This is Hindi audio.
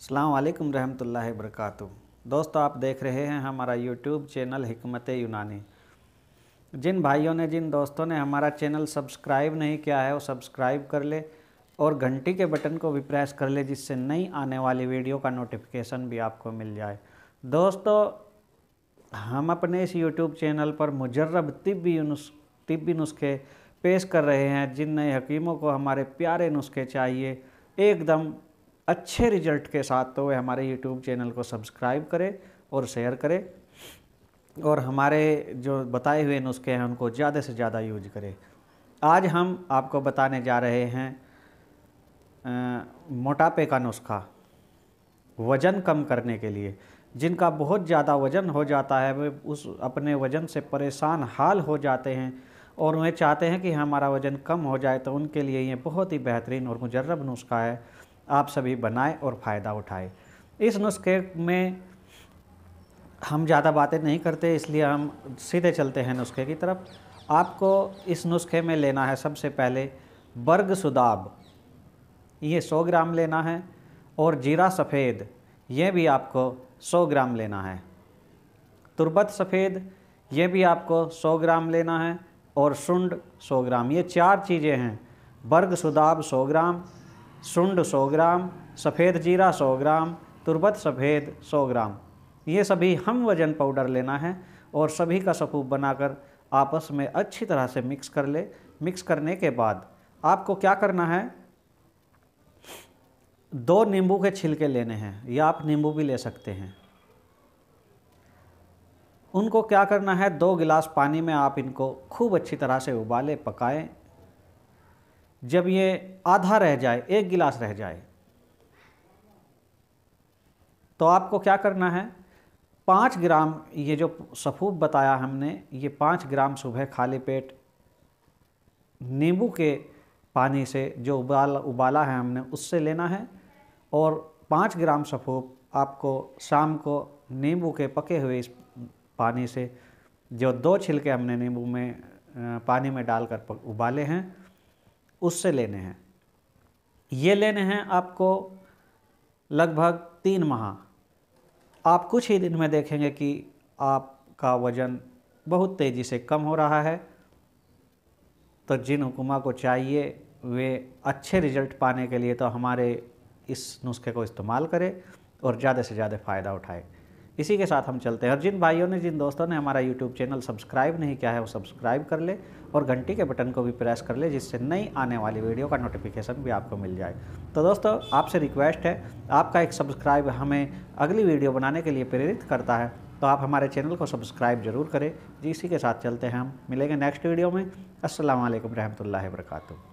अल्लाम रहमतुल्लाह वरकत दोस्तों आप देख रहे हैं हमारा यूट्यूब चैनल हमत यूनानी जिन भाइयों ने जिन दोस्तों ने हमारा चैनल सब्सक्राइब नहीं किया है वो सब्सक्राइब कर ले और घंटी के बटन को भी प्रेस कर ले जिससे नई आने वाली वीडियो का नोटिफिकेशन भी आपको मिल जाए दोस्तों हम अपने इस यूट्यूब चैनल पर मुजरब तिबी तिबी नुस्खे पेश कर रहे हैं जिन नए हकीमों को हमारे प्यारे नुस्खे चाहिए एकदम अच्छे रिजल्ट के साथ तो वह हमारे यूट्यूब चैनल को सब्सक्राइब करें और शेयर करें और हमारे जो बताए हुए नुस्खे हैं उनको ज़्यादा से ज़्यादा यूज करें आज हम आपको बताने जा रहे हैं आ, मोटापे का नुस्खा वज़न कम करने के लिए जिनका बहुत ज़्यादा वज़न हो जाता है वे उस अपने वज़न से परेशान हाल हो जाते हैं और वे चाहते हैं कि हमारा वज़न कम हो जाए तो उनके लिए ये बहुत ही बेहतरीन और मुजर्रब नुस्खा है आप सभी बनाए और फ़ायदा उठाए इस नुस्खे में हम ज़्यादा बातें नहीं करते इसलिए हम सीधे चलते हैं नुस्खे की तरफ आपको इस नुस्खे में लेना है सबसे पहले बर्ग सुदाब ये 100 ग्राम लेना है और जीरा सफ़ेद ये भी आपको 100 ग्राम लेना है तुरबत सफ़ेद ये भी आपको 100 ग्राम लेना है और सुंड 100 ग्राम ये चार चीज़ें हैं बर्ग सुदाब 100 ग्राम सुंड 100 ग्राम सफ़ेद जीरा 100 ग्राम तुरबत सफ़ेद 100 ग्राम ये सभी हम वजन पाउडर लेना है और सभी का सपूप बनाकर आपस में अच्छी तरह से मिक्स कर ले मिक्स करने के बाद आपको क्या करना है दो नींबू के छिलके लेने हैं या आप नींबू भी ले सकते हैं उनको क्या करना है दो गिलास पानी में आप इनको खूब अच्छी तरह से उबाले पकाएं जब ये आधा रह जाए एक गिलास रह जाए तो आपको क्या करना है पाँच ग्राम ये जो सफ़ूब बताया हमने ये पाँच ग्राम सुबह खाली पेट नींबू के पानी से जो उबाल उबाला है हमने उससे लेना है और पाँच ग्राम सफ़ूब आपको शाम को नींबू के पके हुए इस पानी से जो दो छिलके हमने नींबू में पानी में डालकर उबाले हैं उससे लेने हैं ये लेने हैं आपको लगभग तीन माह आप कुछ ही दिन में देखेंगे कि आपका वज़न बहुत तेज़ी से कम हो रहा है तो जिन हुकुमा को चाहिए वे अच्छे रिजल्ट पाने के लिए तो हमारे इस नुस्खे को इस्तेमाल करें और ज़्यादा से ज़्यादा फ़ायदा उठाएं इसी के साथ हम चलते हैं और जिन भाइयों ने जिन दोस्तों ने हमारा यूट्यूब चैनल सब्सक्राइब नहीं किया है वो सब्सक्राइब कर ले और घंटी के बटन को भी प्रेस कर ले जिससे नई आने वाली वीडियो का नोटिफिकेशन भी आपको मिल जाए तो दोस्तों आपसे रिक्वेस्ट है आपका एक सब्सक्राइब हमें अगली वीडियो बनाने के लिए प्रेरित करता है तो आप हमारे चैनल को सब्सक्राइब जरूर करें जी इसी के साथ चलते हैं हम मिलेंगे नेक्स्ट वीडियो में असलम वरहमल वर्का